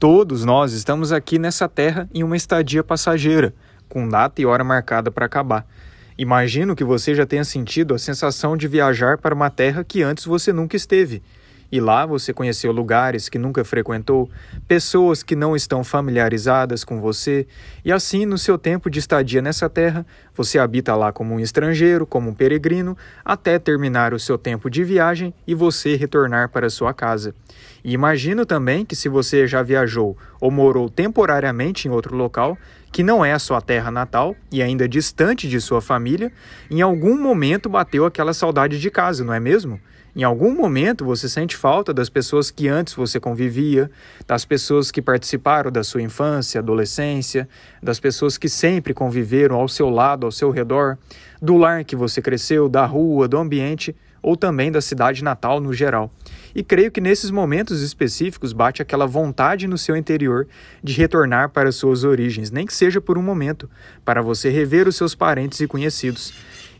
Todos nós estamos aqui nessa terra em uma estadia passageira, com data e hora marcada para acabar. Imagino que você já tenha sentido a sensação de viajar para uma terra que antes você nunca esteve e lá você conheceu lugares que nunca frequentou, pessoas que não estão familiarizadas com você, e assim, no seu tempo de estadia nessa terra, você habita lá como um estrangeiro, como um peregrino, até terminar o seu tempo de viagem e você retornar para sua casa. E imagino também que se você já viajou ou morou temporariamente em outro local, que não é a sua terra natal e ainda distante de sua família, em algum momento bateu aquela saudade de casa, não é mesmo? Em algum momento você sente falta das pessoas que antes você convivia, das pessoas que participaram da sua infância, adolescência, das pessoas que sempre conviveram ao seu lado, ao seu redor, do lar que você cresceu, da rua, do ambiente ou também da cidade natal no geral. E creio que nesses momentos específicos bate aquela vontade no seu interior de retornar para suas origens, nem que seja por um momento, para você rever os seus parentes e conhecidos.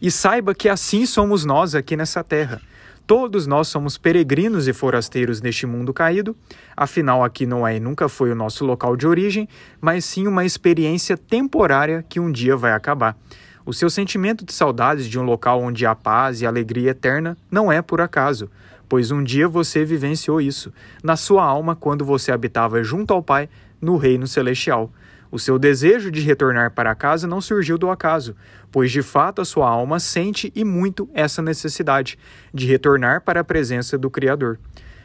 E saiba que assim somos nós aqui nessa terra. Todos nós somos peregrinos e forasteiros neste mundo caído, afinal, aqui não é e nunca foi o nosso local de origem, mas sim uma experiência temporária que um dia vai acabar. O seu sentimento de saudades de um local onde há paz e alegria eterna não é por acaso, pois um dia você vivenciou isso, na sua alma quando você habitava junto ao Pai no reino celestial. O seu desejo de retornar para casa não surgiu do acaso, pois de fato a sua alma sente e muito essa necessidade de retornar para a presença do Criador.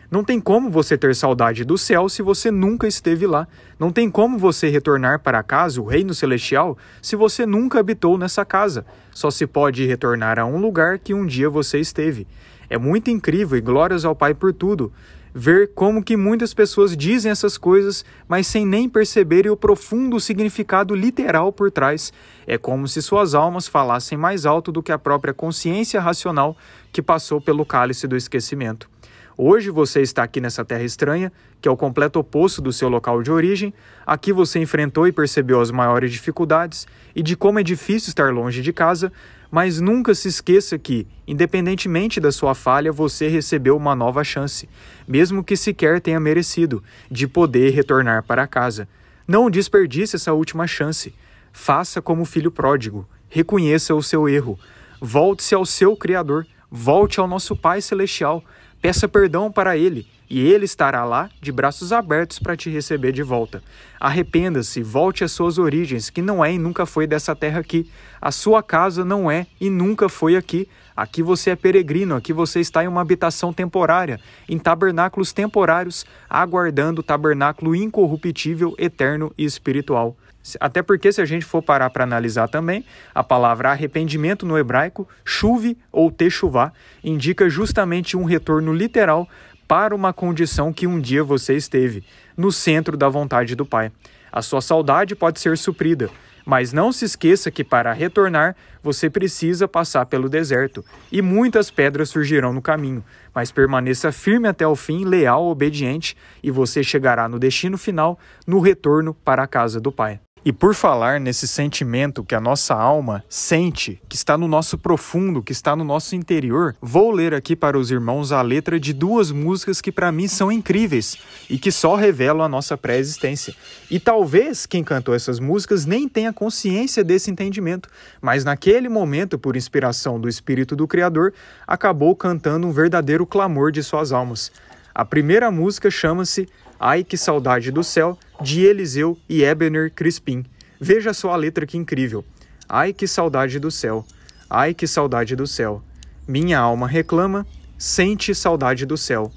Não tem como você ter saudade do céu se você nunca esteve lá. Não tem como você retornar para casa, o reino celestial, se você nunca habitou nessa casa. Só se pode retornar a um lugar que um dia você esteve. É muito incrível e glórias ao Pai por tudo. Ver como que muitas pessoas dizem essas coisas, mas sem nem perceberem o profundo significado literal por trás. É como se suas almas falassem mais alto do que a própria consciência racional que passou pelo cálice do esquecimento. Hoje você está aqui nessa terra estranha, que é o completo oposto do seu local de origem. Aqui você enfrentou e percebeu as maiores dificuldades e de como é difícil estar longe de casa, mas nunca se esqueça que, independentemente da sua falha, você recebeu uma nova chance, mesmo que sequer tenha merecido, de poder retornar para casa. Não desperdice essa última chance. Faça como filho pródigo, reconheça o seu erro, volte-se ao seu Criador, volte ao nosso Pai Celestial Peça perdão para ele, e ele estará lá de braços abertos para te receber de volta. Arrependa-se, volte às suas origens, que não é e nunca foi dessa terra aqui. A sua casa não é e nunca foi aqui. Aqui você é peregrino, aqui você está em uma habitação temporária, em tabernáculos temporários, aguardando o tabernáculo incorruptível, eterno e espiritual. Até porque, se a gente for parar para analisar também, a palavra arrependimento no hebraico, chuve ou techuvá, indica justamente um retorno literal para uma condição que um dia você esteve, no centro da vontade do Pai. A sua saudade pode ser suprida, mas não se esqueça que para retornar você precisa passar pelo deserto, e muitas pedras surgirão no caminho, mas permaneça firme até o fim, leal, obediente, e você chegará no destino final, no retorno para a casa do Pai. E por falar nesse sentimento que a nossa alma sente, que está no nosso profundo, que está no nosso interior, vou ler aqui para os irmãos a letra de duas músicas que para mim são incríveis e que só revelam a nossa pré-existência. E talvez quem cantou essas músicas nem tenha consciência desse entendimento, mas naquele momento, por inspiração do Espírito do Criador, acabou cantando um verdadeiro clamor de suas almas. A primeira música chama-se Ai que saudade do céu, de Eliseu e Ebener Crispim. Veja só a letra que incrível. Ai que saudade do céu, ai que saudade do céu. Minha alma reclama, sente saudade do céu.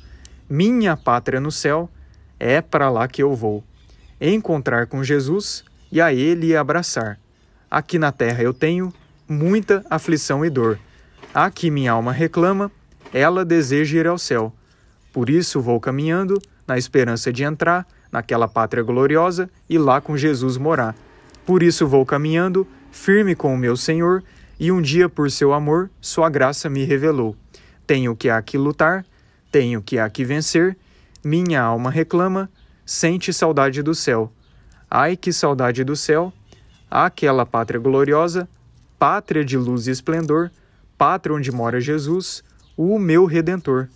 Minha pátria no céu, é para lá que eu vou. Encontrar com Jesus e a Ele abraçar. Aqui na terra eu tenho muita aflição e dor. Aqui minha alma reclama, ela deseja ir ao céu. Por isso vou caminhando na esperança de entrar naquela pátria gloriosa e lá com Jesus morar. Por isso vou caminhando, firme com o meu Senhor, e um dia, por seu amor, sua graça me revelou. Tenho que aqui lutar, tenho que aqui vencer, minha alma reclama, sente saudade do céu. Ai que saudade do céu, aquela pátria gloriosa, pátria de luz e esplendor, pátria onde mora Jesus, o meu redentor.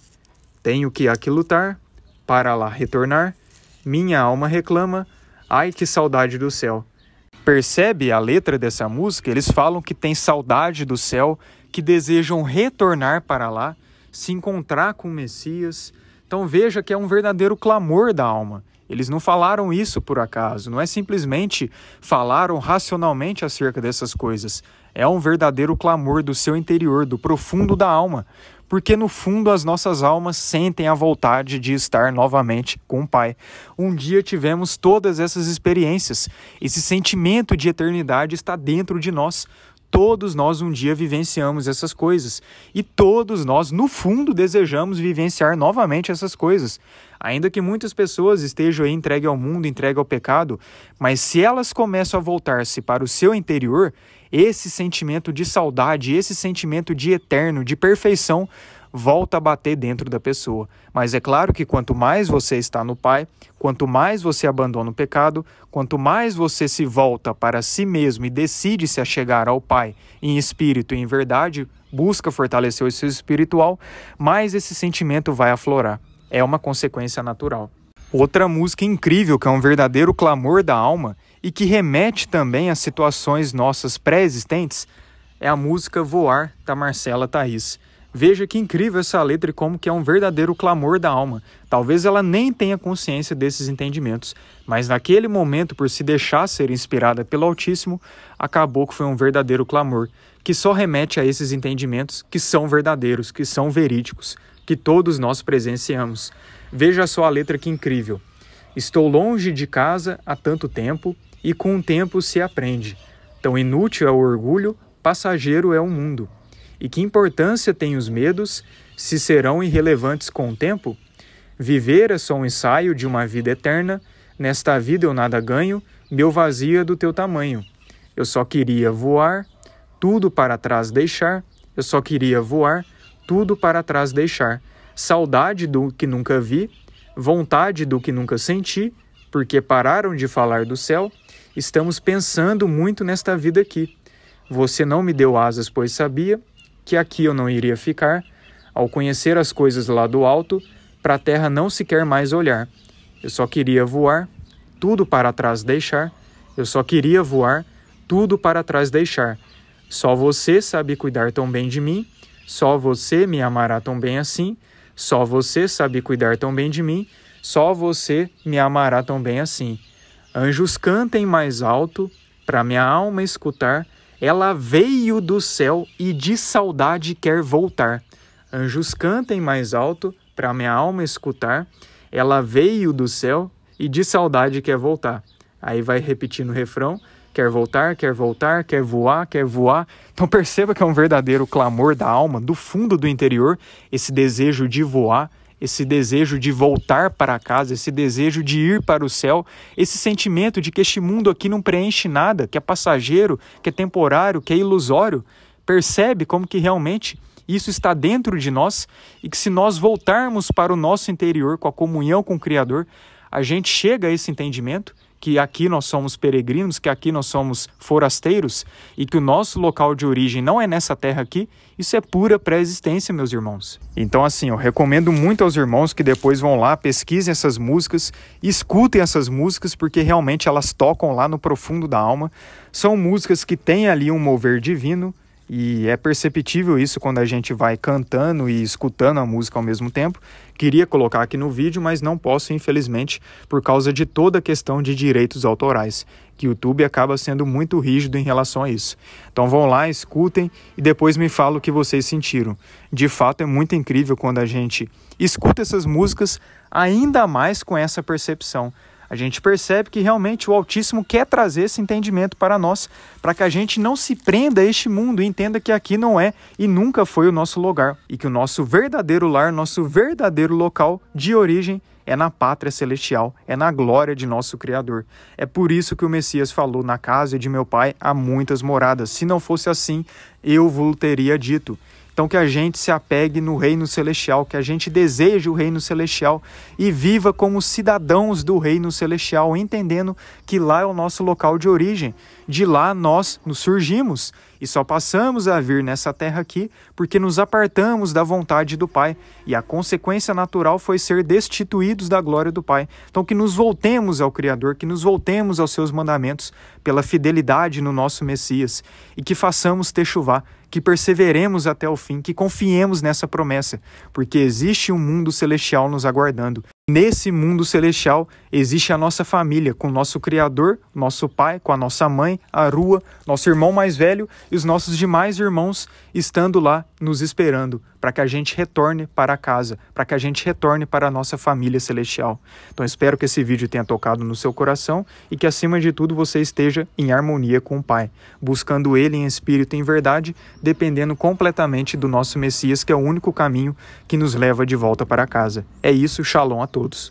Tenho que aqui lutar, para lá retornar, minha alma reclama, ai que saudade do céu. Percebe a letra dessa música? Eles falam que têm saudade do céu, que desejam retornar para lá, se encontrar com o Messias. Então veja que é um verdadeiro clamor da alma. Eles não falaram isso por acaso, não é simplesmente falaram racionalmente acerca dessas coisas. É um verdadeiro clamor do seu interior, do profundo da alma, porque no fundo as nossas almas sentem a vontade de estar novamente com o Pai. Um dia tivemos todas essas experiências, esse sentimento de eternidade está dentro de nós todos nós um dia vivenciamos essas coisas e todos nós, no fundo, desejamos vivenciar novamente essas coisas. Ainda que muitas pessoas estejam aí entregue ao mundo, entregue ao pecado, mas se elas começam a voltar-se para o seu interior, esse sentimento de saudade, esse sentimento de eterno, de perfeição, volta a bater dentro da pessoa. Mas é claro que quanto mais você está no Pai, quanto mais você abandona o pecado, quanto mais você se volta para si mesmo e decide se achegar ao Pai em espírito e em verdade, busca fortalecer o seu espiritual, mais esse sentimento vai aflorar. É uma consequência natural. Outra música incrível que é um verdadeiro clamor da alma e que remete também a situações nossas pré-existentes é a música Voar da Marcela Thaís. Veja que incrível essa letra e como que é um verdadeiro clamor da alma. Talvez ela nem tenha consciência desses entendimentos, mas naquele momento, por se deixar ser inspirada pelo Altíssimo, acabou que foi um verdadeiro clamor, que só remete a esses entendimentos que são verdadeiros, que são verídicos, que todos nós presenciamos. Veja só a letra que incrível. Estou longe de casa há tanto tempo e com o tempo se aprende. Tão inútil é o orgulho, passageiro é o mundo e que importância têm os medos se serão irrelevantes com o tempo? Viver é só um ensaio de uma vida eterna, nesta vida eu nada ganho, meu vazio é do teu tamanho. Eu só queria voar, tudo para trás deixar, eu só queria voar, tudo para trás deixar. Saudade do que nunca vi, vontade do que nunca senti, porque pararam de falar do céu, estamos pensando muito nesta vida aqui. Você não me deu asas, pois sabia, que aqui eu não iria ficar, ao conhecer as coisas lá do alto, para a terra não se quer mais olhar. Eu só queria voar, tudo para trás deixar. Eu só queria voar, tudo para trás deixar. Só você sabe cuidar tão bem de mim, só você me amará tão bem assim, só você sabe cuidar tão bem de mim, só você me amará tão bem assim. Anjos cantem mais alto, para minha alma escutar ela veio do céu e de saudade quer voltar. Anjos cantem mais alto para minha alma escutar. Ela veio do céu e de saudade quer voltar. Aí vai repetindo o refrão: quer voltar, quer voltar, quer voar, quer voar. Então perceba que é um verdadeiro clamor da alma, do fundo do interior, esse desejo de voar, esse desejo de voltar para casa, esse desejo de ir para o céu, esse sentimento de que este mundo aqui não preenche nada, que é passageiro, que é temporário, que é ilusório, percebe como que realmente isso está dentro de nós e que se nós voltarmos para o nosso interior com a comunhão com o Criador, a gente chega a esse entendimento que aqui nós somos peregrinos, que aqui nós somos forasteiros e que o nosso local de origem não é nessa terra aqui, isso é pura pré-existência, meus irmãos. Então, assim, eu recomendo muito aos irmãos que depois vão lá, pesquisem essas músicas, escutem essas músicas, porque realmente elas tocam lá no profundo da alma. São músicas que têm ali um mover divino e é perceptível isso quando a gente vai cantando e escutando a música ao mesmo tempo. Queria colocar aqui no vídeo, mas não posso, infelizmente, por causa de toda a questão de direitos autorais, que o YouTube acaba sendo muito rígido em relação a isso. Então vão lá, escutem e depois me falam o que vocês sentiram. De fato, é muito incrível quando a gente escuta essas músicas, ainda mais com essa percepção a gente percebe que realmente o Altíssimo quer trazer esse entendimento para nós, para que a gente não se prenda a este mundo e entenda que aqui não é e nunca foi o nosso lugar, e que o nosso verdadeiro lar, nosso verdadeiro local de origem é na pátria celestial, é na glória de nosso Criador. É por isso que o Messias falou: Na casa de meu pai há muitas moradas. Se não fosse assim, eu vos teria dito. Então, que a gente se apegue no reino celestial, que a gente deseje o reino celestial e viva como cidadãos do reino celestial, entendendo que lá é o nosso local de origem, de lá nós nos surgimos e só passamos a vir nessa terra aqui porque nos apartamos da vontade do Pai, e a consequência natural foi ser destituídos da glória do Pai. Então, que nos voltemos ao Criador, que nos voltemos aos seus mandamentos pela fidelidade no nosso Messias e que façamos techuvá que perseveremos até o fim, que confiemos nessa promessa, porque existe um mundo celestial nos aguardando. Nesse mundo celestial existe a nossa família, com nosso Criador, nosso Pai, com a nossa mãe, a rua, nosso irmão mais velho e os nossos demais irmãos estando lá nos esperando para que a gente retorne para casa, para que a gente retorne para a nossa família celestial. Então espero que esse vídeo tenha tocado no seu coração e que acima de tudo você esteja em harmonia com o Pai, buscando Ele em espírito e em verdade, dependendo completamente do nosso Messias, que é o único caminho que nos leva de volta para casa. É isso, shalom a todos. todos.